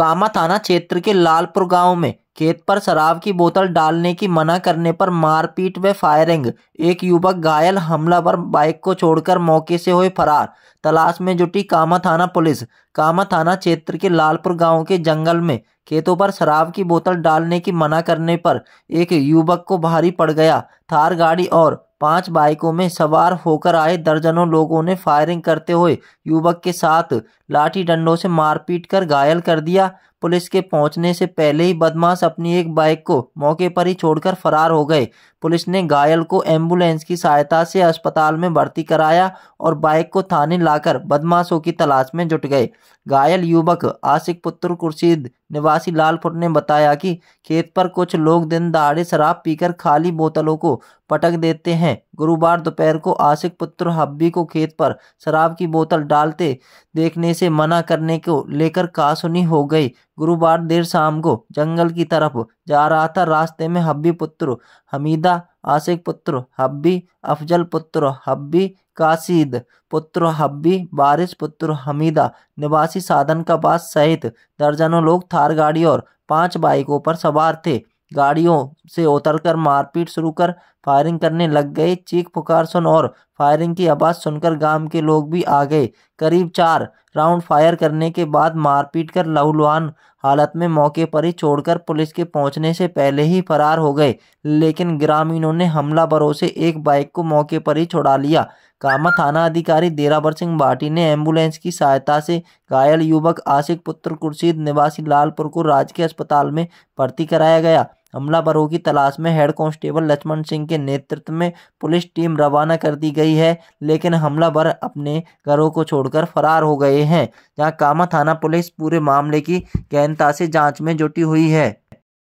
कामा थाना क्षेत्र के लालपुर गांव में खेत पर शराब की बोतल डालने की मना करने पर मारपीट व फायरिंग एक युवक घायल हमलावर बाइक को छोड़कर मौके से हुए फरार तलाश में जुटी कामा थाना पुलिस कामा थाना क्षेत्र के लालपुर गांव के जंगल में खेतों पर शराब की बोतल डालने की मना करने पर एक युवक को भारी पड़ गया थार गाड़ी और पांच बाइकों में सवार होकर आए दर्जनों लोगों ने फायरिंग करते हुए युवक के साथ लाठी डंडों से मारपीट कर घायल कर दिया पुलिस के पहुंचने से पहले ही बदमाश अपनी एक बाइक को मौके पर ही छोड़कर फरार हो गए पुलिस ने घायल को एम्बुलेंस की सहायता से अस्पताल में भर्ती कराया और बाइक को थाने लाकर बदमाशों की तलाश में जुट गए घायल युवक आशिक पुत्र कुर्शीद निवासी लालपुर ने बताया कि खेत पर कुछ लोग दिन दहाड़े शराब पीकर खाली बोतलों को पटक देते हैं गुरुवार दोपहर को आशिक पुत्र हब्बी को खेत पर शराब की बोतल डालते देखने से मना करने को लेकर कासुनी हो गई गुरुवार देर शाम को जंगल की तरफ जा रहा था रास्ते में हब्बी पुत्र हमीदा आशिक पुत्र हब्बी अफजल पुत्र हब्बी काशिद पुत्र हब्बी बारिश पुत्र हमीदा निवासी साधन का पास सहित दर्जनों लोग थार गाड़ी और पांच बाइकों पर सवार थे गाड़ियों से उतरकर मारपीट शुरू कर फायरिंग करने लग गए चीख पुकार सुन और फायरिंग की आवाज़ सुनकर गांव के लोग भी आ गए करीब चार राउंड फायर करने के बाद मारपीट कर लहुलवान हालत में मौके पर ही छोड़कर पुलिस के पहुंचने से पहले ही फरार हो गए लेकिन ग्रामीणों ने हमला भरोसे एक बाइक को मौके पर ही छोड़ा लिया कामा थाना अधिकारी देरावर सिंह भाटी ने एम्बुलेंस की सहायता से घायल युवक आशिक पुत्र कुर्शीद निवासी लालपुर को राजकीय अस्पताल में भर्ती कराया गया हमलावरों की तलाश में हेड कांस्टेबल लक्ष्मण सिंह के नेतृत्व में पुलिस टीम रवाना कर दी गई है लेकिन हमलावर अपने घरों को छोड़कर फरार हो गए हैं जहां कामा थाना पुलिस पूरे मामले की गहनता से जांच में जुटी हुई है